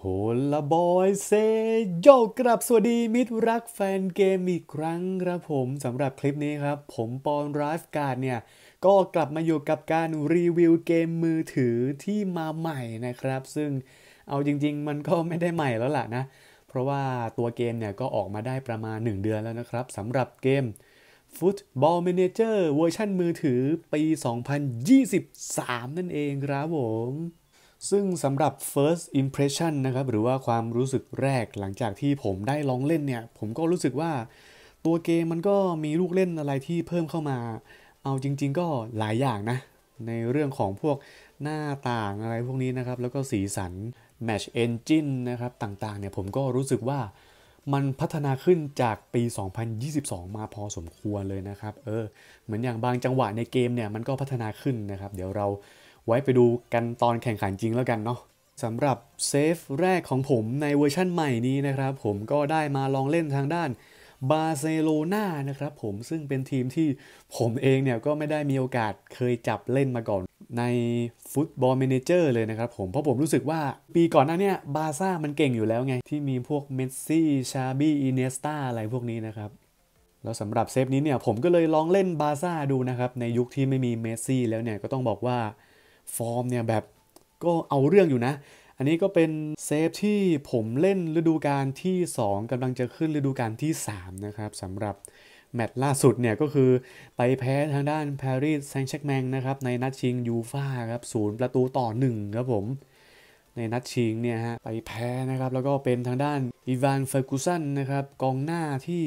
โหละบอยเซโยกลับสวัสดีมิตรรักแฟนเกมอีกครั้งครับผมสำหรับคลิปนี้ครับ ผมปอนรฟ์การ์ดเนี่ยก็กลับมาอยู่กับการรีวิวเกมมือถือที่มาใหม่นะครับ ซึ่งเอาจริง ๆ มันก็ไม่ได้ใหม่แล้วล่ะนะ เพราะว่าตัวเกมเนี่ยก็ออกมาได้ประมาณ 1 เดือนแล้วนะครับสำหรับเกม Football Manager เวอร์ชันมือถือปี 2023 นั่นเองครับผมซึ่งสำหรับ first impression นะครับหรือว่าความรู้สึกแรกหลังจากที่ผมได้ลองเล่นเนี่ย ผมก็รู้สึกว่าตัวเกมมันก็มีลูกเล่นอะไรที่เพิ่มเข้ามา เอาจริง ๆก็หลายอย่างนะ ในเรื่องของพวกหน้าต่างอะไรพวกนี้นะครับ แล้วก็สีสัน match engine นะครับ ต่างๆเนี่ยผมก็รู้สึกว่ามันพัฒนาขึ้นจากปี 2022 มาพอสมควรเลยนะครับเออเหมือนอย่างบางจังหวะในเกมเนี่ยมันก็พัฒนาขึ้นนะครับ เดี๋ยวเราไว้ไปดูกันตอนแข่งขันจริงแล้วกันเนาะสำหรับเซฟแรกของผมในเวอร์ชั่นใหม่นี้นะครับ ผมก็ได้มาลองเล่นทางด้านบาร์เซโลนานะครับ ผมซึ่งเป็นทีมที่ผมเองเนี่ยก็ไม่ได้มีโอกาสเคยจับเล่นมาก่อนในฟุตบอลเมนเจอร์เลยนะครับ ผมเพราะผมรู้สึกว่าปีก่อนหน้านี้บาซ่ามันเก่งอยู่แล้วไง ที่มีพวกเมสซี่ ชาบี้อินเนสตาอะไรพวกนี้นะครับแล้วสำหรับเซฟนี้เนี่ยผมก็เลยลองเล่นบาซ่าดูนะครับในยุคที่ไม่มีเมสซี่แล้วเนี่ยก็ต้องบอกว่าฟอร์มเนี่ยแบบก็เอาเรื่องอยู่นะ อันนี้ก็เป็นเซฟที่ผมเล่นฤดูกาลที่ 2 กํำลังจะขึ้นฤดูกาลที่ 3 นะครับสำหรับ แมตช์ล่าสุดเนี่ยก็คือไปแพ้ทางด้านปารีสแซงต์แชกแมงนะครับ ในนัดชิงยูฟ่าครับศูนย์ประตูต่อ 1 ครับผม ในนัดชิงเนี่ยฮะ ไปแพ้นะครับ แล้วก็เป็นทางด้านอีวานเฟอร์กูสันนะครับ กองหน้าที่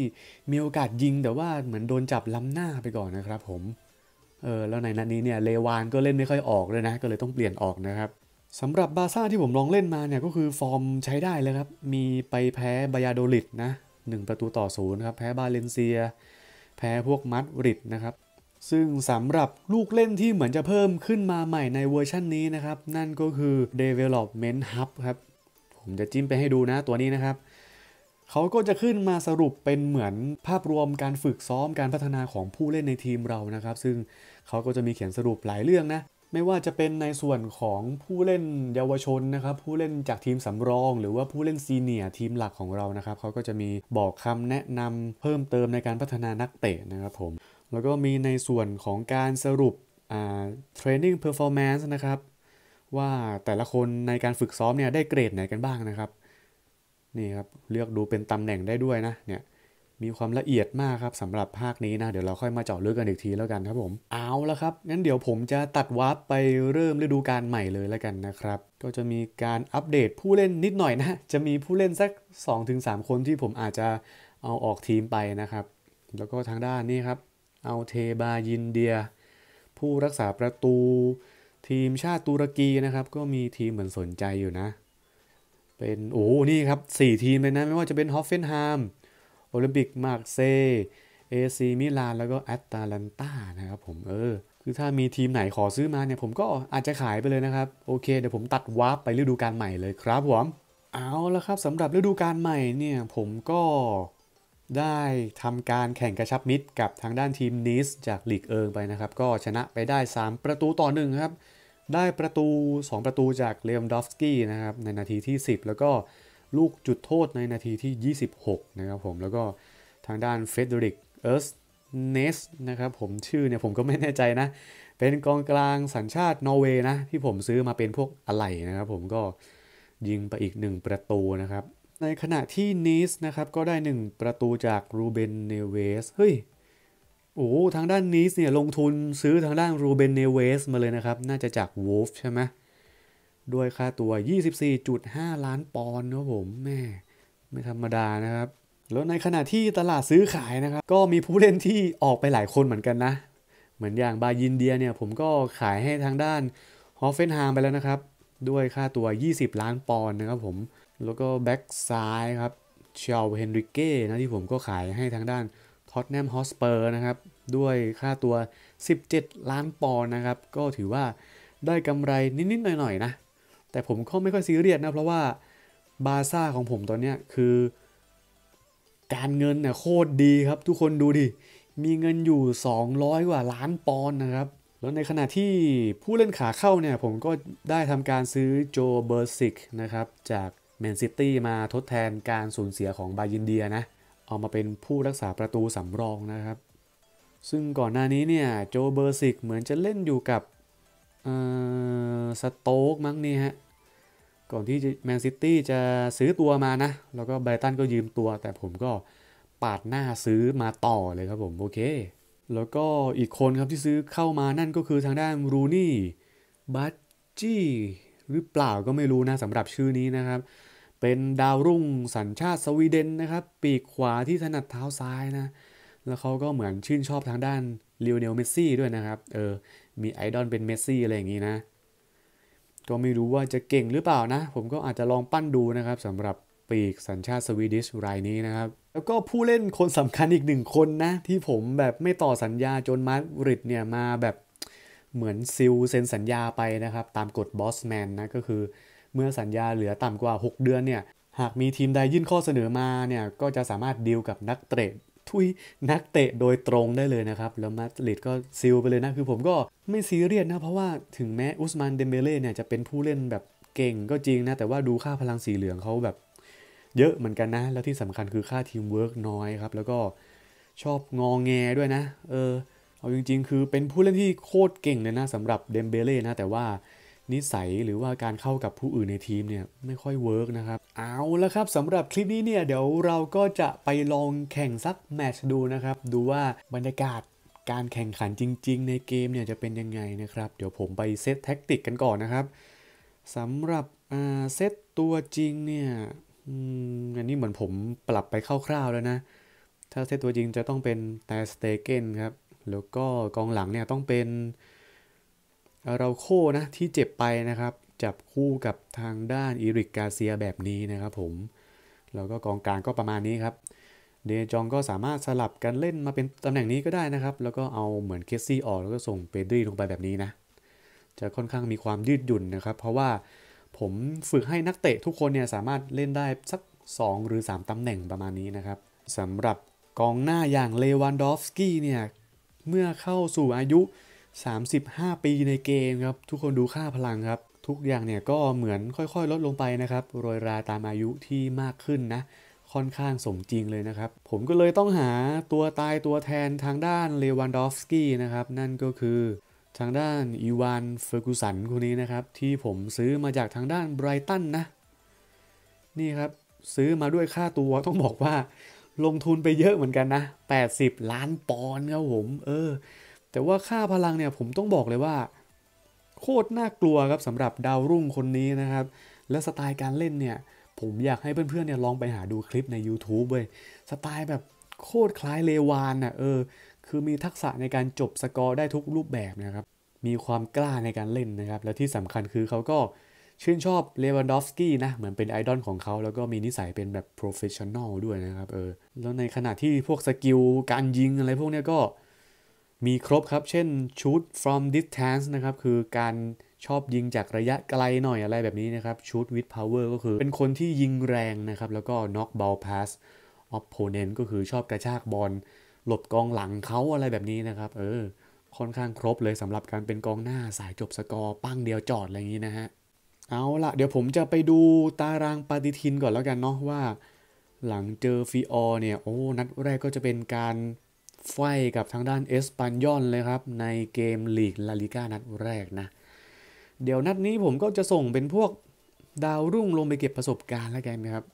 มีโอกาสยิงแต่ว่าเหมือนโดนจับล้ำหน้าไปก่อนนะครับผมเออแล้วในนัดนี้เนี่ยเลวานก็เล่นไม่ค่อยออกเลยนะ ก็เลยต้องเปลี่ยนออกนะครับสำหรับบาซ่าที่ผมลองเล่นมาเนี่ยก็คือฟอร์มใช้ได้เลยครับ มีไปแพ้บายาโดลิดนะงประตูต่อศูนย์ครับ แพ้บาเลนเซีย แพ้พวกมัดริดนะครับซึ่งสำหรับลูกเล่นที่เหมือนจะเพิ่มขึ้นมาใหม่ในเวอร์ชันนี้นะครับ นั่นก็คือ Development Hub ครับ ผมจะจิ้มไปให้ดูนะตัวนี้นะครับเขาก็จะขึ้นมาสรุปเป็นเหมือนภาพรวมการฝึกซ้อมการพัฒนาของผู้เล่นในทีมเรานะครับ ซึ่งเขาก็จะมีเขียนสรุปหลายเรื่องนะไม่ว่าจะเป็นในส่วนของผู้เล่นเยาวชนนะครับ ผู้เล่นจากทีมสำรอง หรือว่าผู้เล่นซีเนียทีมหลักของเรานะครับ เขาก็จะมีบอกคำแนะนำเพิ่มเติมในการพัฒนานักเตะนะครับผมแล้วก็มีในส่วนของการสรุปเทรนนิ่งเพอร์ฟอร์แมนซ์นะครับว่าแต่ละคนในการฝึกซ้อมเนี่ยได้เกรดไหนกันบ้างนะครับนี่ครับเลือกดูเป็นตำแหน่งได้ด้วยนะเนี่ยมีความละเอียดมากครับสำหรับภาคนี้นะเดี๋ยวเราค่อยมาเจาะลึกกันอีกทีแล้วกันครับผมเอาละครับงั้นเดี๋ยวผมจะตัดวาร์ปไปเริ่มฤดูกาลใหม่เลยแล้วกันนะครับ ก็จะมีการอัปเดต ผู้เล่นนิดหน่อยนะจะมีผู้เล่นสัก2-3 คนที่ผมอาจจะเอาออกทีมไปนะครับ แล้วก็ทางด้านนี้ครับเอาเทบายินเดีย ผู้รักษาประตูทีมชาติตุรกีนะครับก็มีทีมเหมือนสนใจอยู่นะเป็น โอ้นี่ครับ 4 ทีมเลยนะ ไม่ว่าจะเป็นฮอฟเฟนไฮม์โอลิมปิกมาร์เซเอซีมิลานแล้วก็แอตตาลันตานะครับผมเออ คือถ้ามีทีมไหนขอซื้อมาเนี่ย ผมก็อาจจะขายไปเลยนะครับ โอเคเดี๋ยวผมตัดวาร์ปไปฤดูกาลใหม่เลยครับผมเอาละครับสำหรับฤดูกาลใหม่เนี่ย ผมก็ได้ทำการแข่งกระชับมิตรกับทางด้านทีมนิสจากลีกเอิงไปนะครับ ก็ชนะไปได้ 3 ประตูต่อหนึ่งครับได้ประตู 2 ประตูจากเลมดอฟสกี้นะครับในนาทีที่ 10 แล้วก็ลูกจุดโทษในนาทีที่ 26นะครับผมแล้วก็ทางด้านเฟเดริกเอิร์สเนสนะครับผมชื่อเนี่ยผมก็ไม่แน่ใจนะ เป็นกองกลางสัญชาตินอร์เวย์นะที่ผมซื้อมาเป็นพวกอะไหล่นะครับ ผมก็ยิงไปอีก 1 ประตูนะครับ ในขณะที่นีสนะครับก็ได้ 1 ประตูจากรูเบนเนเวสเฮ้ยโอ้ทางด้านนี้เนี่ยลงทุนซื้อทางด้านรูเบนเนเวสมาเลยนะครับ น่าจะจากวูฟใช่ไหมด้วยค่าตัว 24.5 ล้านปอนด์นะผมแม่ ไม่ธรรมดานะครับ แล้วในขณะที่ตลาดซื้อขายนะครับ ก็มีผู้เล่นที่ออกไปหลายคนเหมือนกันนะ เหมือนอย่างบายินเดียเนี่ยผมก็ขายให้ทางด้านฮอฟเฟนฮามไปแล้วนะครับ ด้วยค่าตัว 20 ล้านปอนด์นะครับผม แล้วก็แบ็กซ้ายครับเชลเฮนริเก้นะที่ผมก็ขายให้ทางด้านอตแนมฮอสเปอร์นะครับด้วยค่าตัว 17 ล้านปอนด์นะครับก็ถือว่าได้กำไรนิดๆ หน่อย ๆ นะ แต่ผมก็ไม่ค่อยซีเรียสนะ เพราะว่าบาซ่าของผมตอนนี้คือการเงินเนี่ยโคตรดีครับ ทุกคนดูดิ มีเงินอยู่ 200 กว่าล้านปอนด์นะครับแล้วในขณะที่ผู้เล่นขาเข้าเนี่ยผมก็ได้ทำการซื้อโจเบอร์ซิกนะครับจากแมนซิตี้มาทดแทนการสูญเสียของบายินเดียนะเอามาเป็นผู้รักษาประตูสำรองนะครับ ซึ่งก่อนหน้านี้เนี่ยโจเบอร์ซิกเหมือนจะเล่นอยู่กับสโต๊กมั้งนี่ฮะก่อนที่แมนซิตี้จะซื้อตัวมานะ แล้วก็ไบรตันก็ยืมตัวแต่ผมก็ปาดหน้าซื้อมาต่อเลยครับผมโอเค แล้วก็อีกคนครับที่ซื้อเข้ามานั่นก็คือทางด้านรูนี่บัตจี้หรือเปล่าก็ไม่รู้นะสำหรับชื่อนี้นะครับเป็นดาวรุ่งสัญชาติสวีเดนนะครับ ปีกขวาที่ถนัดเท้าซ้ายนะ แล้วเขาก็เหมือนชื่นชอบทางด้านลโอเนลเมสซี่ด้วยนะครับเออมีไอดอลเป็นเมสซี่อะไรอย่างนี้นะก็ไม่รู้ว่าจะเก่งหรือเปล่านะ ผมก็อาจจะลองปั้นดูนะครับสำหรับปีกสัญชาติสวีดิชรายนี้นะครับ แล้วก็ผู้เล่นคนสำคัญอีกหนึ่งคนนะ ที่ผมแบบไม่ต่อสัญญาจนมาริดเนี่ยมาแบบเหมือนซิลเซ็นสัญญาไปนะครับ ตามกฎบอสแมนนะก็คือเมื่อสัญญาเหลือต่ำกว่า 6 เดือนเนี่ย หากมีทีมใดยื่นข้อเสนอมาเนี่ย ก็จะสามารถดีลกับนักเตะ ทุยนักเตะโดยตรงได้เลยนะครับ แล้วมาดริดก็ซิลไปเลยนะ คือผมก็ไม่ซีเรียสนะ เพราะว่าถึงแม้อุสมานเดมเบเล่เนี่ยจะเป็นผู้เล่นแบบเก่งก็จริงนะ แต่ว่าดูค่าพลังสีเหลืองเขาแบบเยอะเหมือนกันนะ แล้วที่สำคัญคือค่าทีมเวิร์กน้อยครับ แล้วก็ชอบงองแงด้วยนะ เออเอาจริงๆ คือเป็นผู้เล่นที่โคตรเก่งเลยนะสำหรับเดมเบเล่นะ แต่ว่านิสัยหรือว่าการเข้ากับผู้อื่นในทีมเนี่ยไม่ค่อยเวิร์กนะครับเอาละครับสำหรับคลิปนี้เนี่ย เดี๋ยวเราก็จะไปลองแข่งซักแมตช์ดูนะครับ ดูว่าบรรยากาศการแข่งขันจริง ๆ ในเกมเนี่ยจะเป็นยังไงนะครับ เดี๋ยวผมไปเซตแท็กติกกันก่อนนะครับสำหรับเซตตัวจริงเนี่ยอันนี้เหมือนผมปรับไปคร่าวๆแล้วนะ ถ้าเซตตัวจริงจะต้องเป็นแต่สเตเกนครับแล้วก็กองหลังเนี่ยต้องเป็นเราโค่นะที่เจ็บไปนะครับจับคู่กับทางด้านอีริกกาเซียแบบนี้นะครับผมแล้วก็กองกลางก็ประมาณนี้ครับเดจองก็สามารถสลับกันเล่นมาเป็นตำแหน่งนี้ก็ได้นะครับแล้วก็เอาเหมือนเคสซี่ออกแล้วก็ส่งเปดรี้ลงไปแบบนี้นะจะค่อนข้างมีความยืดหยุ่นนะครับ เพราะว่าผมฝึกให้นักเตะทุกคนเนี่ยสามารถเล่นได้สัก 2 หรือ 3ตำแหน่งประมาณนี้นะครับสำหรับกองหน้าอย่างเลวันดอฟสกี้เนี่ยเมื่อเข้าสู่อายุ35 ปีในเกมครับ ทุกคนดูค่าพลังครับ ทุกอย่างเนี่ยก็เหมือนค่อยๆลดลงไปนะครับโรยราตามอายุที่มากขึ้นนะ ค่อนข้างสมจริงเลยนะครับ ผมก็เลยต้องหาตัวตายตัวแทนทางด้านเลวันดอฟสกี้นะครับ นั่นก็คือทางด้านอีวานเฟอร์กูสันคนนี้นะครับ ที่ผมซื้อมาจากทางด้านไบรตันนะ นี่ครับซื้อมาด้วยค่าตัวต้องบอกว่า ลงทุนไปเยอะเหมือนกันนะ 80 ล้านปอนด์ครับผมเออแต่ว่าค่าพลังเนี่ยผมต้องบอกเลยว่า โคตรน่ากลัวครับสำหรับดาวรุ่งคนนี้นะครับ และสไตล์การเล่นเนี่ย ผมอยากให้เพื่อนๆเนี่ยลองไปหาดูคลิปใน YouTube เว้ยสไตล์แบบโคตรคล้ายเลวานน่ะเออคือมีทักษะในการจบสกอร์ได้ทุกรูปแบบนะครับ มีความกล้าในการเล่นนะครับ และที่สำคัญคือเขาก็ ชื่นชอบเลวานดอฟสกี้นะเหมือนเป็นไอดอลของเขาแล้วก็มีนิสัยเป็นแบบโปรเฟชชั่นอลด้วยนะครับเออแล้วในขณะที่พวกสกิลการยิงอะไรพวกเนี้ยก็มีครบครับ เช่น shoot from distance นะครับ คือการชอบยิงจากระยะไกลหน่อยอะไรแบบนี้นะครับ shoot with power ก็คือเป็นคนที่ยิงแรงนะครับ แล้วก็ knock ball pass opponent ก็คือชอบกระชากบอลหลบกองหลังเขาอะไรแบบนี้นะครับ เออค่อนข้างครบเลยสำหรับการเป็นกองหน้าสายจบสกอร์ ปั้งเดียวจอด อะไรอย่างนี้นะฮะเอาละเดี๋ยวผมจะไปดูตารางปฏิทินก่อนแล้วกันเนาะว่า หลังเจอฟีออเนี่ยโอ้นัดแรกก็จะเป็นการไฟกับทางด้านเอสปานยอนเลยครับ ในเกมลีก ลาลิก้านัดแรกนะ เดี๋ยวนัดนี้ผมก็จะส่งเป็นพวก ดาวรุ่งลงไปเก็บประสบการณ์แล้วกันนะครับ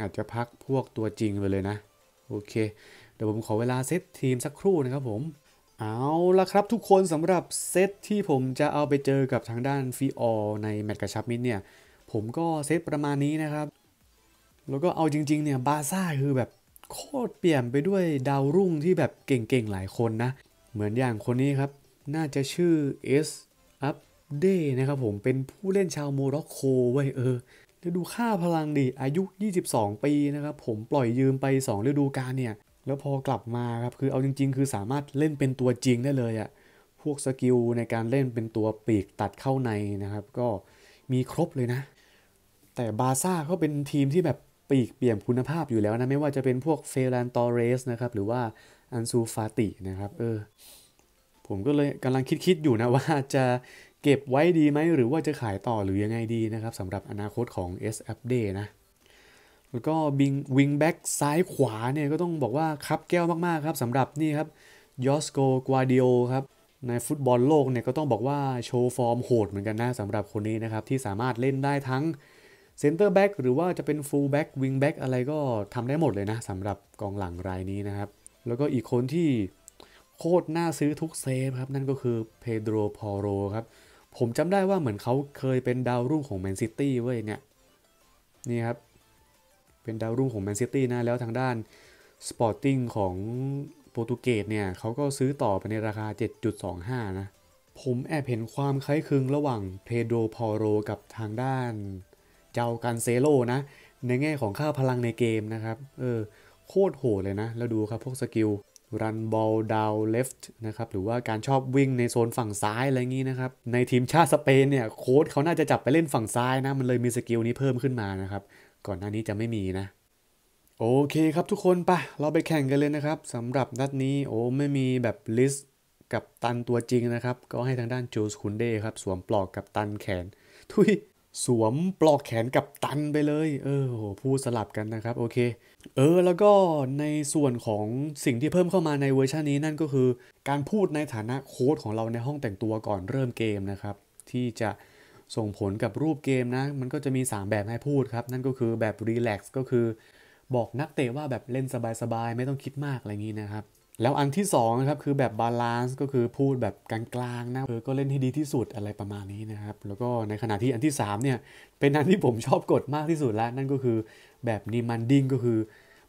อาจจะพักพวกตัวจริงไปเลยนะ โอเค เดี๋ยวผมขอเวลาเซตทีมสักครู่นะครับผมเอาละครับทุกคนสำหรับ เซตที่ผมจะเอาไปเจอกับทางด้านฟีออในแมตช์กระชับมิตรเนี่ย ผมก็เซตประมาณนี้นะครับ แล้วก็เอาจริงๆเนี่ยบาซ่าคือแบบโคตรเปลี่ยนไปด้วยดาวรุ่งที่แบบเก่งๆ หลายคนนะ เหมือนอย่างคนนี้ครับ น่าจะชื่อเอสอัปเดนะครับ ผมเป็นผู้เล่นชาวโมร็อกโกไว้เออวดูค่าพลังดีอายุ 22 ปีนะครับ ผมปล่อยยืมไป 2 ฤดูกาลเนี่ย แล้วพอกลับมาครับคือเอาจริง ๆ คือสามารถเล่นเป็นตัวจริงได้เลยอะพวกสกิลในการเล่นเป็นตัวปีกตัดเข้าในนะครับ ก็มีครบเลยนะ แต่บาซ่าขาเป็นทีมที่แบบปีกเปี่ยมคุณภาพอยู่แล้วนะ ไม่ว่าจะเป็นพวกเฟรนตอเรสนะครับ หรือว่าอันซูฟาตินะครับเออผมก็เลยกำลังคิดๆ อยู่นะ ว่าจะเก็บไว้ดีไหม หรือว่าจะขายต่อหรือยังไงดีนะครับสำหรับอนาคตของ S อ p Day นะแล้วก็บิงวิงแบ็กซ้ายขวาเนี่ย ก็ต้องบอกว่าครับแก้วมากๆ ครับสำหรับนี่ครับยอสโกกวาดิโอครับ ในฟุตบอลโลกเนี่ยก็ต้องบอกว่าโชว์ฟอร์มโหดเหมือนกันนะสำหรับคนนี้นะครับที่สามารถเล่นได้ทั้งเซนเตอร์แบ็กหรือว่าจะเป็นฟูลแบ็กวิงแบ็กอะไรก็ทำได้หมดเลยนะสำหรับกองหลังรายนี้นะครับ แล้วก็อีกคนที่โคตรน่าซื้อทุกเซฟครับ นั่นก็คือเพโดรพอโรครับ ผมจำได้ว่าเหมือนเขาเคยเป็นดาวรุ่งของแมนซิตี้เว้ยเนี่ยนี่ครับ เป็นดาวรุ่งของแมนซิตี้นะแล้วทางด้านสปอร์ติ้งของโปรตุเกสเนี่ยเขาก็ซื้อต่อไปในราคา 7.25 นะ ผมแอบเห็นความคล้ายคลึงระหว่างเพโดรพอโรกับทางด้านเจ้ากันเซโลนะ ในแง่ของค่าพลังในเกมนะครับ เออ โคตรโหดเลยนะ แล้วดูครับพวกสกิลรันบอลดาวเลฟต์นะครับ หรือว่าการชอบวิ่งในโซนฝั่งซ้ายอะไรงี้นะครับ ในทีมชาติสเปนเนี่ยโค้ดเขาน่าจะจับไปเล่นฝั่งซ้ายนะ มันเลยมีสกิลนี้เพิ่มขึ้นมานะครับ ก่อนหน้านี้จะไม่มีนะ โอเคครับทุกคนปะเราไปแข่งกันเลยนะครับสำหรับนัดนี้โอ้ไม่มีแบบลิสกับตันตัวจริงนะครับก็ให้ทางด้านจูสคุนเดครับสวมปลอกกับตันแขนทุยสวมปลอกแขนกับตันไปเลย เออโหพูดสลับกันนะครับ โอเค เออ แล้วก็ในส่วนของสิ่งที่เพิ่มเข้ามาในเวอร์ชันนี้นั่นก็คือการพูดในฐานะโค้ดของเราในห้องแต่งตัวก่อนเริ่มเกมนะครับ ที่จะส่งผลกับรูปเกมนะ มันก็จะมี 3 แบบให้พูดครับ นั่นก็คือแบบรีแลกซ์ก็คือบอกนักเตะว่าแบบเล่นสบายๆ ไม่ต้องคิดมากอะไรงี้นะครับแล้วอันที่2นะครับ คือแบบบาลานซ์ก็คือพูดแบบกลางๆนะเออ ก็เล่นให้ดีที่สุดอะไรประมาณนี้นะครับ แล้วก็ในขณะที่อันที่3เนี่ยเป็นอันที่ผมชอบกดมากที่สุดแล้วนั่นก็คือแบบนิมันดิ้งก็คือ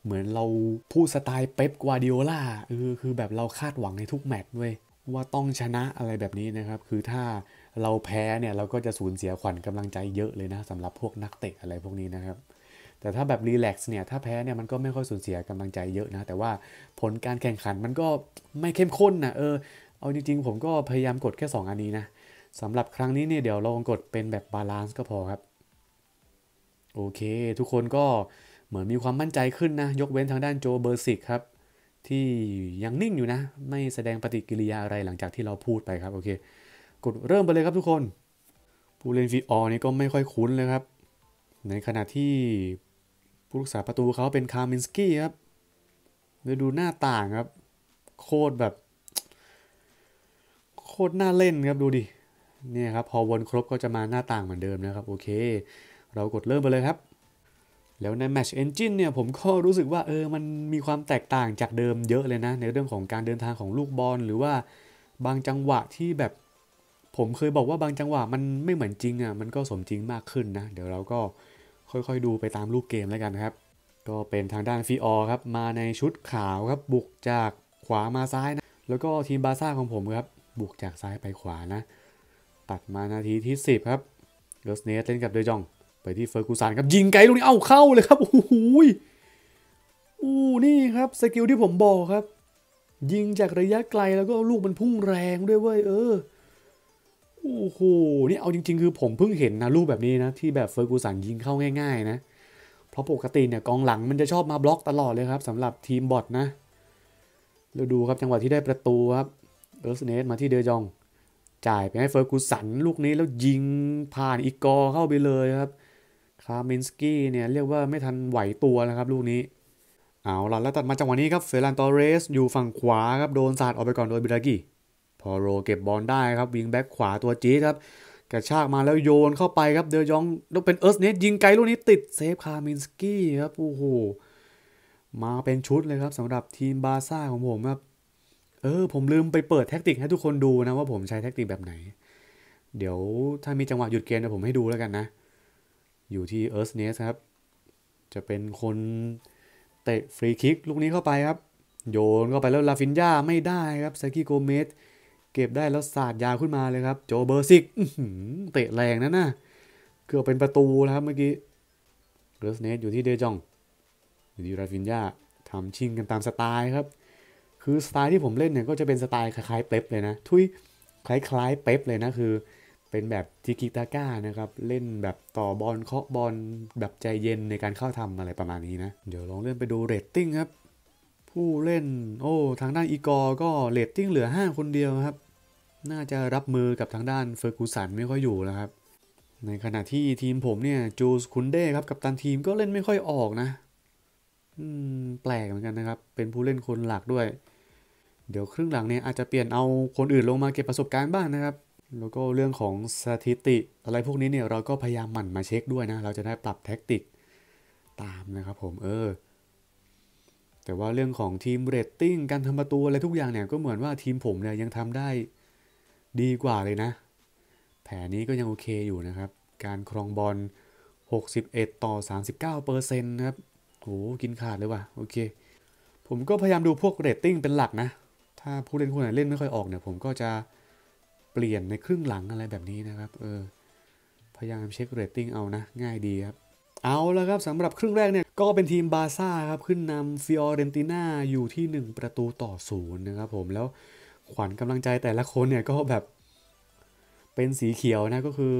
เหมือนเราพูดสไตล์เป๊ปกวาดิโอลาเออคือแบบเราคาดหวังในทุกแมตช์ด้วยว่าต้องชนะอะไรแบบนี้นะครับ คือถ้าเราแพ้เนี่ยเราก็จะสูญเสียขวัญกำลังใจเยอะเลยนะสำหรับพวกนักเตะอะไรพวกนี้นะครับแต่ถ้าแบบรีแลกซ์เนี่ย ถ้าแพ้เนี่ย มันก็ไม่ค่อยสูญเสียกำลังใจเยอะนะ แต่ว่าผลการแข่งขันมันก็ไม่เข้มข้นนะเออ เอาจริง ๆ ผมก็พยายามกดแค่ 2 อันนี้นะสำหรับครั้งนี้เนี่ย เดี๋ยวลองกดเป็นแบบบาลานซ์ก็พอครับ โอเค ทุกคนก็เหมือนมีความมั่นใจขึ้นนะ ยกเว้นทางด้านโจเบอร์สิกครับ ที่ยังนิ่งอยู่นะ ไม่แสดงปฏิกิริยาอะไรหลังจากที่เราพูดไปครับโอเค กดเริ่มไปเลยครับทุกคนผู้เล่นฟีออนี่ก็ไม่ค่อยคุ้นเลยครับ ในขณะที่ผู้รักษาประตูเขาเป็นคาร์มินสกี้ครับเ๋ยดูหน้าต่างครับ โคตรแบบ โคตรน่าเล่นครับ ดูดิเนี่ยครับพอวนครบก็จะมาหน้าต่างเหมือนเดิมนะครับโอเค เรากดเริ่มไปเลยครับ แล้วใน Match Engine เนี่ยผมก็รู้สึกว่าเออมันมีความแตกต่างจากเดิมเยอะเลยนะ ในเรื่องของการเดินทางของลูกบอลหรือว่าบางจังหวะที่แบบผมเคยบอกว่าบางจังหวะมันไม่เหมือนจริงอะ่ะมันก็สมจริงมากขึ้นนะ เดี๋ยวเราก็ค่อยๆดูไปตามรูปเกมแล้วกันครับ ก็เป็นทางด้านฟีออครับมาในชุดขาวครับ บุกจากขวามาซ้ายนะ แล้วก็ทีมบาซ่าของผมครับบุกจากซ้ายไปขวานะตัดมานาทีที่ 10 ครับเดสเนสเล่นกับเดจองไปที่เฟอร์กูสันครับยิงไกลลูกนี้เอ้าเข้าเลยครับโอ้โหอู้นี่ครับสกิลที่ผมบอกครับ ยิงจากระยะไกลแล้วก็ลูกมันพุ่งแรงด้วยเว้ยเออโอ้โห นี่เอาจริง ๆ คือผมเพิ่งเห็นนะรูปแบบนี้นะ ที่แบบเฟอร์กูสันยิงเข้าง่ายๆนะ เพราะปกติเนี่ยกองหลังมันจะชอบมาบล็อกตลอดเลยครับสำหรับทีมบอทนะเราดูครับ จังหวะที่ได้ประตูครับเออร์สเนสมาที่เดจอง จ่ายไปให้เฟอร์กูสันลูกนี้แล้วยิงผ่านอีกกอเข้าไปเลยครับ คาร์มนสกี้เนี่ยเรียกว่าไม่ทันไหวตัวนะครับลูกนี้ เอาล่ะแล้วตัดมาจังหวะนี้ครับเฟรนตอเรสอยู่ฝั่งขวาครับโดนสาดออกไปก่อนโดยบิลากี้พอโรเก็บบอลได้ครับ วิงแบ็กขวาตัวจีครับ กระชากมาแล้วโยนเข้าไปครับเดยองต้องเป็นเอิร์สเนตยิงไกลลูกนี้ติด เซฟคามินสกี้ครับ โอ้โห มาเป็นชุดเลยครับสำหรับทีมบาซ่าของผมครับ เออ ผมลืมไปเปิดแท็กติกให้ทุกคนดูนะว่าผมใช้แท็กติกแบบไหน เดี๋ยวถ้ามีจังหวะหยุดเกมเดี๋ยวผมให้ดูแล้วกันนะ อยู่ที่เอิร์สเนสครับจะเป็นคนเตะฟรีคิกลูกนี้เข้าไปครับโยนเข้าไปแล้วลาฟินยาไม่ได้ครับซากิโกเมสเก็บได้แล้วสาดยาขึ้นมาเลยครับ โจเบอร์ซิกเตะแรงนะน่ะเกือบเป็นประตูนะครับเมื่อกี้เรสเนสอยู่ที่เดจองอยู่ที่ราฟินยาทำชิงกันตามสไตล์ครับ คือสไตล์ที่ผมเล่นเนี่ยก็จะเป็นสไตล์คล้าย ๆ เป๊ปเลยนะทุยคล้ายๆเป๊ปเลยนะคือเป็นแบบทิกิตาก้านะครับเล่นแบบต่อบอลเคาะบอลแบบใจเย็นในการเข้าทำอะไรประมาณนี้นะ เดี๋ยวลองเล่นไปดูเรตติ้งครับผู้เล่นโอ้ ทางด้านอีกอก็เลตติ้งเหลือ 5 คนเดียวครับ น่าจะรับมือกับทางด้านเฟอร์กูสันไม่ค่อยอยู่แล้วครับ ในขณะที่ทีมผมเนี่ยจูสคุนเด้ครับกับตันทีมก็เล่นไม่ค่อยออกนะอืมแปลกเหมือนกันนะครับ เป็นผู้เล่นคนหลักด้วย เดี๋ยวครึ่งหลังเนี่ยอาจจะเปลี่ยนเอาคนอื่นลงมาเก็บประสบการณ์บ้างนะครับ แล้วก็เรื่องของสถิติอะไรพวกนี้เนี่ยเราก็พยายามหมั่นมาเช็คด้วยนะ เราจะได้ปรับแท็กติกตามนะครับ ผมเออแต่ว่าเรื่องของทีมเรตติ้งการทำประตูอะไรทุกอย่างเนี่ยก็เหมือนว่าทีมผมเนี่ยยังทำได้ดีกว่าเลยนะ แผนนี้ก็ยังโอเคอยู่นะครับ การครองบอล61 ต่อ 39เปอร์เซ็นต์ครับโหกินขาดเลยว่ะโอเค ผมก็พยายามดูพวกเรตติ้งเป็นหลักนะ ถ้าผู้เล่นคนไหนเล่นไม่ค่อยออกเนี่ยผมก็จะเปลี่ยนในครึ่งหลังอะไรแบบนี้นะครับเออพยายามเช็คเรตติ้งเอานะ ง่ายดีครับเอาแล้วครับสำหรับครึ่งแรกเนี่ยก็เป็นทีมบาซ่าครับ ขึ้นนำฟิออเรนติน่าอยู่ที่ 1 ประตูต่อศูนย์นะครับผมแล้วขวัญกำลังใจแต่ละคนเนี่ยก็แบบเป็นสีเขียวนะก็คือ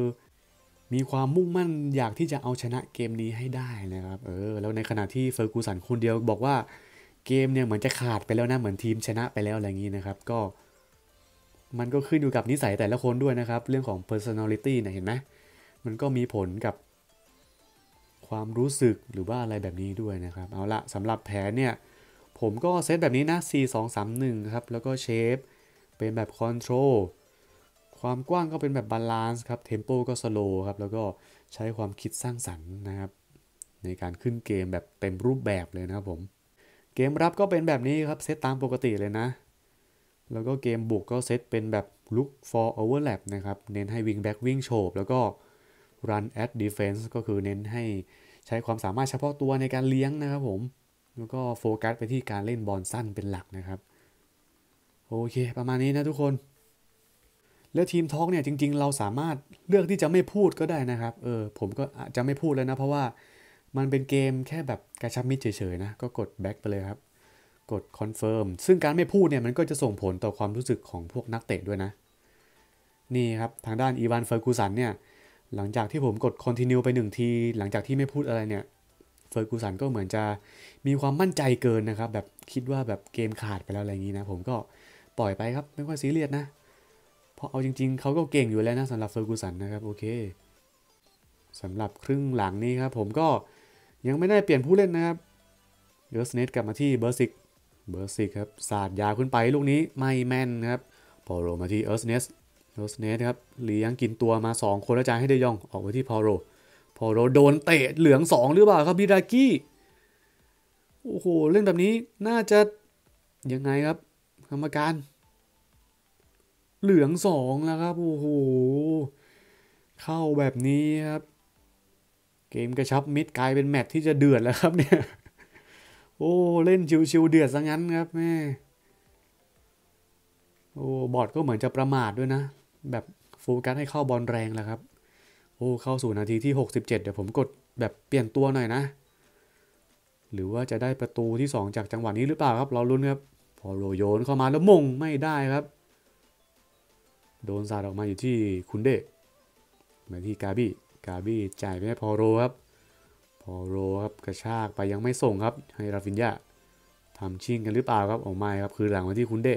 มีความมุ่งมั่นอยากที่จะเอาชนะเกมนี้ให้ได้นะครับ เออ แล้วในขณะที่เฟอร์กูสันคนเดียวบอกว่าเกมเนี่ยเหมือนจะขาดไปแล้วนะ เหมือนทีมชนะไปแล้วอะไรอย่างนี้นะครับ ก็ มันก็ขึ้นอยู่กับนิสัยแต่ละคนด้วยนะครับ เรื่องของ personality เนะเห็นไหมมันก็มีผลกับความรู้สึกหรือว่าอะไรแบบนี้ด้วยนะครับเอาละสำหรับแผนเนี่ยผมก็เซตแบบนี้นะ C 2 3 1ครับ แล้วก็เชฟเป็นแบบ คอนโทรลความกว้างก็เป็นแบบบาลานซ์ครับเทมโปก็ สโลว์ครับแล้วก็ใช้ความคิดสร้างสรรค์นะครับในการขึ้นเกมแบบเต็มรูปแบบเลยนะครับผมเกมรับก็เป็นแบบนี้ครับเซตตามปกติเลยนะ แล้วก็เกมบุกก็เซตเป็นแบบลุก for overlap นะครับ เน้นให้วิงแบ็กวิ่งโฉบแล้วก็ run at defense ก็คือเน้นให้ใช้ความสามารถเฉพาะตัวในการเลี้ยงนะครับผม แล้วก็โฟกัสไปที่การเล่นบอลสั้นเป็นหลักนะครับ โอเคประมาณนี้นะทุกคน แล้วทีมทอกเนี่ยจริง ๆ เราสามารถเลือกที่จะไม่พูดก็ได้นะครับ เออ ผมก็จะไม่พูดแล้วนะ เพราะว่ามันเป็นเกมแค่แบบกระชับมิตรเฉย ๆ นะ ก็กดแบ็กไปเลยครับ กดคอนเฟิร์มซึ่งการไม่พูดเนี่ยมันก็จะส่งผลต่อความรู้สึกของพวกนักเตะด้วยนะนี่ครับ ทางด้านอีวานเฟอร์กูสันเนี่ยหลังจากที่ผมกด continue ไปหนึ่งที หลังจากที่ไม่พูดอะไรเนี่ยเฟอร์กูสันก็เหมือนจะมีความมั่นใจเกินนะครับแบบคิดว่าแบบเกมขาดไปแล้วอะไรอย่างนี้นะ ผมก็ปล่อยไปครับ ไม่ค่อยซีเรียสนะเพราะเอาจริงๆเขาก็เก่งอยู่แล้วนะสำหรับเฟอร์กูสันนะครับ โอเคสำหรับครึ่งหลังนี้ครับผมก็ยังไม่ได้เปลี่ยนผู้เล่นนะครับเดอร์สเนตกลับมาที่เบอร์ซิกเบอร์ซิกครับสาดยาขึ้นไปลูกนี้ไม่แม่นครับพอลงมาที่เอิร์สเนสโรสเนสครับเลี้ยงกินตัวมา 2 คนแล้วจ่ายให้เดยอง ออกไปที่พอโรพอโรโดนเตะเหลือง 2 หรือเปล่าครับบิรากี้ โอ้โหเล่นแบบนี้น่าจะ ยังไงครับกรรมการ เหลืองสองแล้วครับโอ้โหเข้าแบบนี้ครับ เกมกระชับมิดกลายเป็นแมตที่จะเดือดแล้วครับเนี่ยโอ้ เล่นชิวๆ เดือดซะงั้นครับแม่โอ้บอดก็เหมือนจะประมาทด้วยนะแบบโฟกัสให้เข้าบอลแรงแล้วครับ โอ้เข้าสู่นาทีที่ 67 เดี๋ยวผมกดแบบเปลี่ยนตัวหน่อยนะ หรือว่าจะได้ประตูที่ 2 จากจังหวะนี้หรือเปล่าครับเราลุ้นครับพอโรโยนเข้ามาแล้วมงไม่ได้ครับ โดนสาดออกมาอยู่ที่คุนเดมาที่กาบี้กาบี้จ่ายไปให้พอโรครับ พอโรครับกระชากไปยังไม่ส่งครับ ให้ราฟินยาทำชิงกันหรือเปล่าครับออกมาครับคือหลังมาที่คุนเด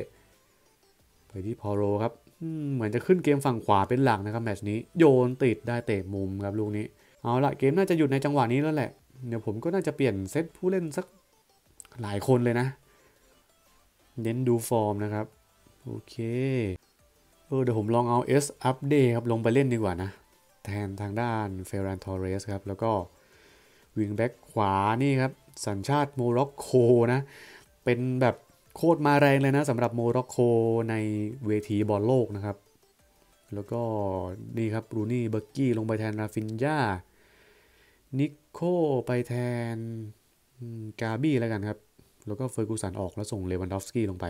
ไปที่พอโรครับเหมือนจะขึ้นเกมฝั่งขวาเป็นหลักนะครับแมตช์นี้ โยนติดได้เตะมุมครับลูกนี้ เอาละเกมน่าจะหยุดในจังหวะนี้แล้วแหละ เดี๋ยวผมก็น่าจะเปลี่ยนเซตผู้เล่นสักหลายคนเลยนะ เน้นดูฟอร์มนะครับ โอเค เออเดี๋ยวผมลองเอา S อัปเดตครับลงไปเล่นดีกว่านะ แทนทางด้านเฟรนทอรเรสครับ แล้วก็วิงแบ็กขวานี่ครับ สัญชาติโมร็อกโกนะ เป็นแบบโคตรมาแรงเลยนะสำหรับโมร็อกโกในเวทีบอลโลกนะครับ แล้วก็นี่ครับ รูนี่ เบอร์กี้ ลงไปแทนราฟินยานิโคไปแทนกาบี้แล้วกันครับ แล้วก็เฟอร์กูสันออกแล้วส่งเลวันดอฟสกี้ลงไป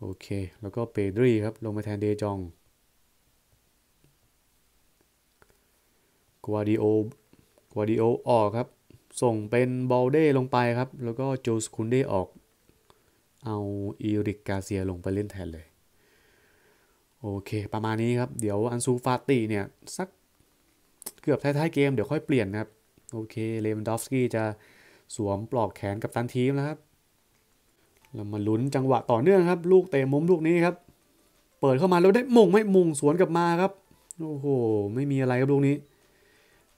โอเค แล้วก็เปดรีครับ ลงมาแทนเดจอง กวาดิโอกวาดิโอออกครับ ส่งเป็นบอลเด้ลงไปครับ แล้วก็โจสคุนเด้ออกเอาอีริกกาเซียลงไปเล่นแทนเลย โอเคประมาณนี้ครับเดี๋ยวอันซูฟาตีเนี่ยสักเกือบท้าย ๆ เกมเดี๋ยวค่อยเปลี่ยนนะครับโอเคเลมดอฟสกี้จะสวมปลอกแขนกับตันทีมนะครับ เรามาลุ้นจังหวะต่อเนื่องครับ ลูกเตะมุมลูกนี้ครับเปิดเข้ามาแล้วได้มงไม่มงสวนกลับมาครับโอ้โหไม่มีอะไรครับลูกนี้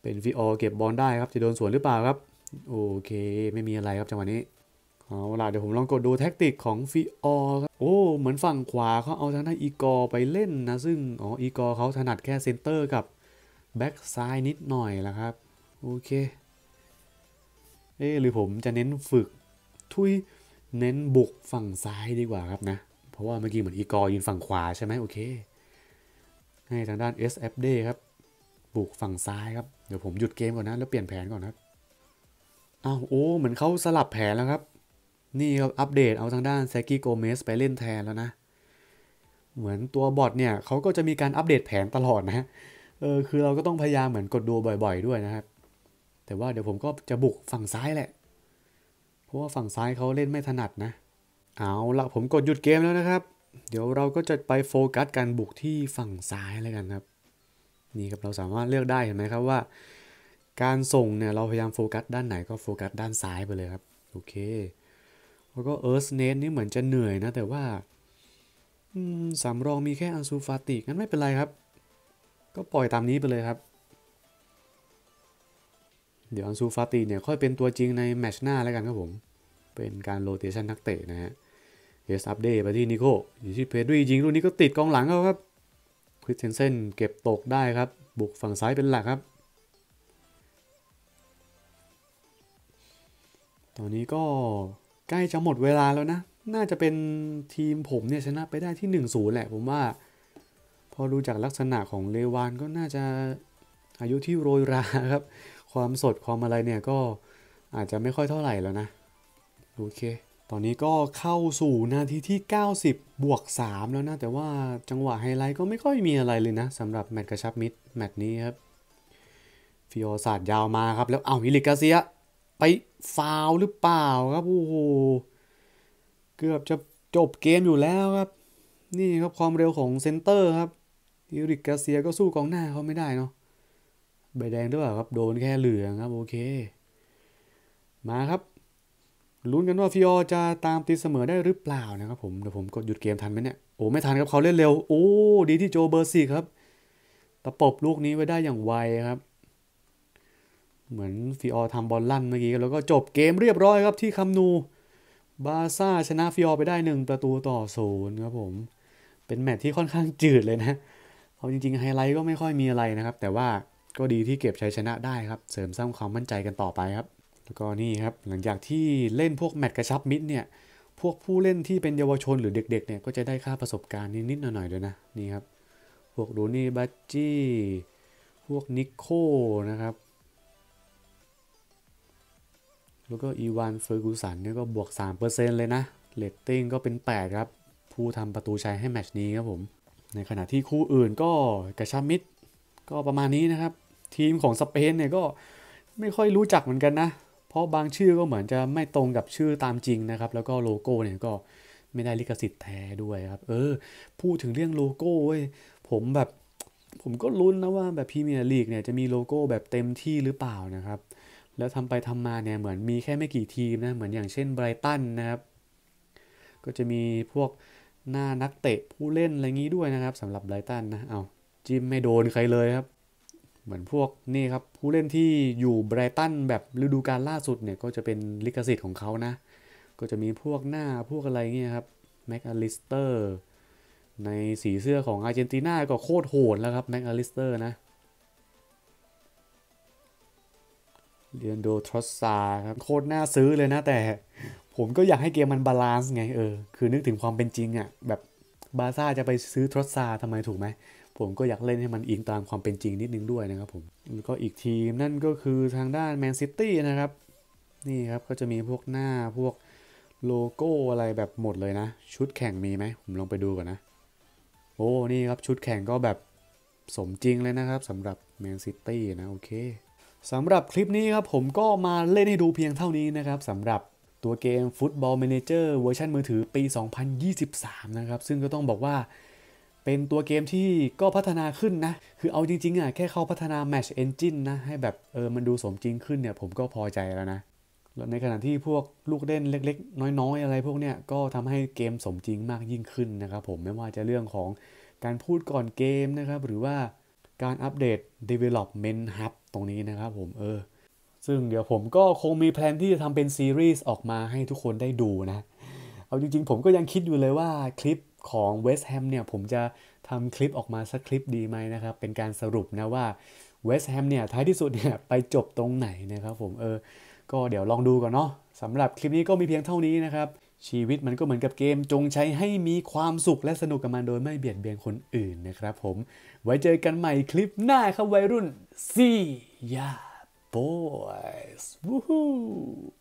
เป็นฟีออเก็บบอลได้ครับจะโดนสวนหรือเปล่าครับ โอเคไม่มีอะไรครับจังหวะนี้เอาล่ะเดี๋ยวผมลองกดดูแท็กติกของฟิออครับโอ้ เหมือนฝั่งขวาเขาเอาทางด้านอีกอร์ไปเล่นนะ ซึ่งอ๋อ อีกอร์เขาถนัดแค่เซนเตอร์กับ แบ็กซ้ายนิดหน่อยและครับ โอเค เออหรือผมจะเน้นฝึก ทุยเน้นบุกฝั่งซ้ายดีกว่าครับนะ เพราะว่าเมื่อกี้เหมือนอีกอร์ยืนฝั่งขวาใช่ไหม โอเค ให้ทางด้าน s f d ครับ บุกฝั่งซ้ายครับ เดี๋ยวผมหยุดเกมก่อนนะ แล้วเปลี่ยนแผนก่อนครับอ้าวโอ้ เหมือนเขาสลับแผนแล้วครับนี่ครับอัปเดตเอาทางด้านแซกี้โกเมสไปเล่นแทนแล้วนะ เหมือนตัวบอทเนี่ย เขาก็จะมีการอัปเดตแผนตลอดนะ เออคือเราก็ต้องพยายามเหมือนกดดูบ่อยๆด้วยนะครับ แต่ว่าเดี๋ยวผมก็จะบุกฝั่งซ้ายแหละ เพราะว่าฝั่งซ้ายเขาเล่นไม่ถนัดนะ เอาละผมกดหยุดเกม แล้วนะครับ เดี๋ยวเราก็จะไปโฟกัสการบุกที่ฝั่งซ้ายแล้วกันครับ นี่ครับเราสามารถเลือกได้เห็นไหมครับว่าการส่งเนี่ยเราพยายามโฟกัสด้านไหนก็โฟกัสด้านซ้ายไปเลยครับ โอเคแล้วก็เอิร์ธเนสนี่เหมือนจะเหนื่อยนะแต่ว่าสามรองมีแค่อันซูฟาติ งั้นไม่เป็นไรครับ ก็ปล่อยตามนี้ไปเลยครับ เดี๋ยวอันซูฟาติเนี่ยค่อยเป็นตัวจริงในแมชหน้าแล้วกันครับผม เป็นการโรเตชันนักเตะนะฮะเอสอัปเดตไปที่นิโคอยู่ที่เพดรียิงลูกนี้ก็ติดกองหลังเขาครับคริสเซนเซนเก็บตกได้ครับบุกฝั่งซ้ายเป็นหลักครับ ตอนนี้ก็ใกล้จะหมดเวลาแล้วนะ น่าจะเป็นทีมผมเนี่ยชนะไปได้ที่1นศูนย์แหละ ผมว่า พอดูจากลักษณะของเลวานก็น่าจะอายุที่โรยราครับ ความสดความอะไรเนี่ยก็อาจจะไม่ค่อยเท่าไหร่แล้วนะ โอเค ตอนนี้ก็เข้าสู่นาทีที่ 90 บวก 3 แล้วนะ แต่ว่าจังหวะไฮไลท์ก็ไม่ค่อยมีอะไรเลยนะสำหรับแมตช์กระชับมิดแมตช์นี้ครับฟิโอศาสตร์ยาวมาครับแล้วเอาฮิลิกาเซียไปฟาวหรือเปล่าครับโอ้โหเกือบจะจบเกมอยู่แล้วครับ นี่ครับความเร็วของเซนเตอร์ครับยูริกกาเซียก็สู้กองหน้าเขาไม่ได้เนาะใบแดงด้วยครับโดนแค่เหลืองครับโอเค มาครับลุ้นกันว่าฟิออจะตามตีเสมอได้หรือเปล่านะครับผมเดี๋ยวผมกดหยุดเกมทันไหมเนี่ยโอ้ไม่ทันครับเขาเล่นเร็วโอ้ดีที่โจเบอร์ซี่ครับ ตะปบลูกนี้ไว้ได้อย่างไวครับเหมือนฟิออทำบอลลั่นเมื่อกี้แล้วก็จบเกมเรียบร้อยครับที่คัมนูบาซ่าชนะฟิออไปได้ 1 ประตูต่อศูนย์ครับผมเป็นแมตช์ที่ค่อนข้างจืดเลยนะเอาจริงๆ ไฮไลท์ก็ไม่ค่อยมีอะไรนะครับ แต่ว่าก็ดีที่เก็บชัยชนะได้ครับ เสริมสร้างความมั่นใจกันต่อไปครับ แล้วก็นี่ครับหลังจากที่เล่นพวกแมตช์กระชับมิตรเนี่ย พวกผู้เล่นที่เป็นเยาวชนหรือเด็กๆเนี่ยก็จะได้ค่าประสบการณ์นิดๆหน่อยๆด้วยนะนี่ครับพวกโูนี่บัตจี้พวกนิโคนะครับแล้วก็อีวานเฟอร์กูสันเนี่ยก็บวก 3%เลยนะเลตติ้งก็เป็น8ครับ ผู้ทำประตูชัยให้แมชนี้ครับผม ในขณะที่คู่อื่นก็กระชามิดก็ประมาณนี้นะครับ ทีมของสเปนเนี่ยก็ไม่ค่อยรู้จักเหมือนกันนะ เพราะบางชื่อก็เหมือนจะไม่ตรงกับชื่อตามจริงนะครับ แล้วก็โลโก้เนี่ยก็ไม่ได้ลิขสิทธิ์แท้ด้วยครับ เออ พูดถึงเรื่องโลโก้เว้ยผมแบบผมก็ลุ้นนะว่าแบบพรีเมียร์ลีกเนี่ยจะมีโลโก้แบบเต็มที่หรือเปล่านะครับแล้วทำไปทำมาเนี่ยเหมือนมีแค่ไม่กี่ทีมนะเหมือนอย่างเช่นไบรตันนะครับก็จะมีพวกหน้านักเตะผู้เล่น อะไรงี้ด้วยนะครับสำหรับไบรตันนะเอาจิมไม่โดนใครเลยครับ เหมือนพวกนี่ครับ ผู้เล่นที่อยู่ไบรตันแบบฤดูกาลล่าสุดเนี่ยก็จะเป็นลิขสิทธิ์ของเขานะ ก็จะมีพวกหน้าพวกอะไรเงี้ยครับแม็กอลิสเตอร์ในสีเสื้อของอาร์เจนตินาก็โคตรโหดแล้วครับแม็กอลิสเตอร์นะเรียนโดทรัสซาครับโคตรน่าซื้อเลยนะ แต่ผมก็อยากให้เกมมันบาลานซ์ไงเออคือนึกถึงความเป็นจริงอะ่ะแบบบาซ่าจะไปซื้อทรัสซาทำไมถูกไหม ผมก็อยากเล่นให้มันอิงตามความเป็นจริงนิดนึงด้วยนะครับผมแล้วก็อีกทีม นั่นก็คือทางด้านแมนซิตี้นะครับ นี่ครับก็จะมีพวกหน้าพวกโลโก้อะไรแบบหมดเลยนะ ชุดแข่งมีไหม ผมลองไปดูก่อนนะโอ้นี่ครับชุดแข่งก็แบบสมจริงเลยนะครับสำหรับแมนซิตี้นะโอเคสำหรับคลิปนี้ครับผมก็มาเล่นให้ดูเพียงเท่านี้นะครับสำหรับตัวเกม Football Manager เวอร์ชันมือถือปี 2023 นะครับ ซึ่งก็ต้องบอกว่าเป็นตัวเกมที่ก็พัฒนาขึ้นนะ คือเอาจริงๆอ่ะแค่เขาพัฒนา Match Engine นะ ให้แบบเออมันดูสมจริงขึ้นเนี่ยผมก็พอใจแล้วนะในขณะที่พวกลูกเล่นเล็ก ๆ น้อย ๆ อะไรพวกเนี้ยก็ทำให้เกมสมจริงมากยิ่งขึ้นนะครับ ผมไม่ว่าจะเรื่องของการพูดก่อนเกมนะครับ หรือว่าการอัปเดต Development Hub ตรงนี้นะครับผมเออซึ่งเดี๋ยวผมก็คงมีแพลนที่จะทำเป็นซีรีส์ออกมาให้ทุกคนได้ดูนะเอาจริง ๆ ผมก็ยังคิดอยู่เลยว่าคลิปของเวสแฮมเนี่ยผมจะทำคลิปออกมาสักคลิปดีไหมนะครับเป็นการสรุปนะว่าเวสแฮมเนี่ยท้ายที่สุดเนี่ยไปจบตรงไหนนะครับผมเออก็เดี๋ยวลองดูก่อนเนาะสำหรับคลิปนี้ก็มีเพียงเท่านี้นะครับชีวิตมันก็เหมือนกับเกมจงใช้ให้มีความสุขและสนุกกับมันโดยไม่เบียดเบียนคนอื่นนะครับผม ไว้เจอกันใหม่คลิปหน้าครับวัยรุ่น See ya boys Woohoo